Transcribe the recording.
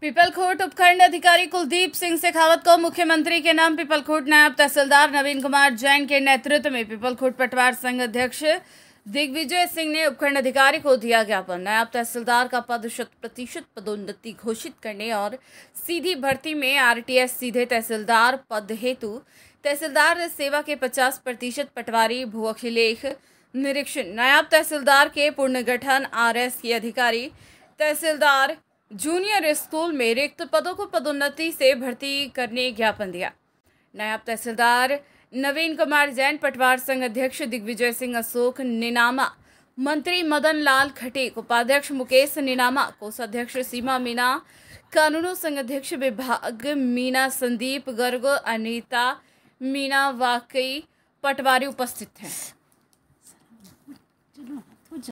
पीपलखोट उपखंड अधिकारी कुलदीप सिंह शेखावत को मुख्यमंत्री के नाम पीपलखोट नायब तहसीलदार नवीन कुमार जैन के नेतृत्व में पीपलखोट पटवार संघ अध्यक्ष दिग्विजय सिंह ने उपखंड अधिकारी को दिया ज्ञापन नायब तहसीलदार का पद शत प्रतिशत पदोन्नति घोषित करने और सीधी भर्ती में आरटीएस सीधे तहसीलदार पद हेतु तहसीलदार सेवा के 50 प्रतिशत पटवारी भू अखिलेख निरीक्षण नायब तहसीलदार के पुनर्गठन एस के अधिकारी तहसीलदार जूनियर स्कूल में रिक्त पदों को पदोन्नति से भर्ती करने ज्ञापन दिया नायब तहसीलदार नवीन कुमार जैन पटवार संघ अध्यक्ष दिग्विजय सिंह अशोक निनामा मंत्री मदन लाल खटीक उपाध्यक्ष मुकेश निनामा अध्यक्ष सीमा मीना कानूनों संघ अध्यक्ष विभाग मीना संदीप गर्ग अनीता मीना वाकई पटवारी उपस्थित हैं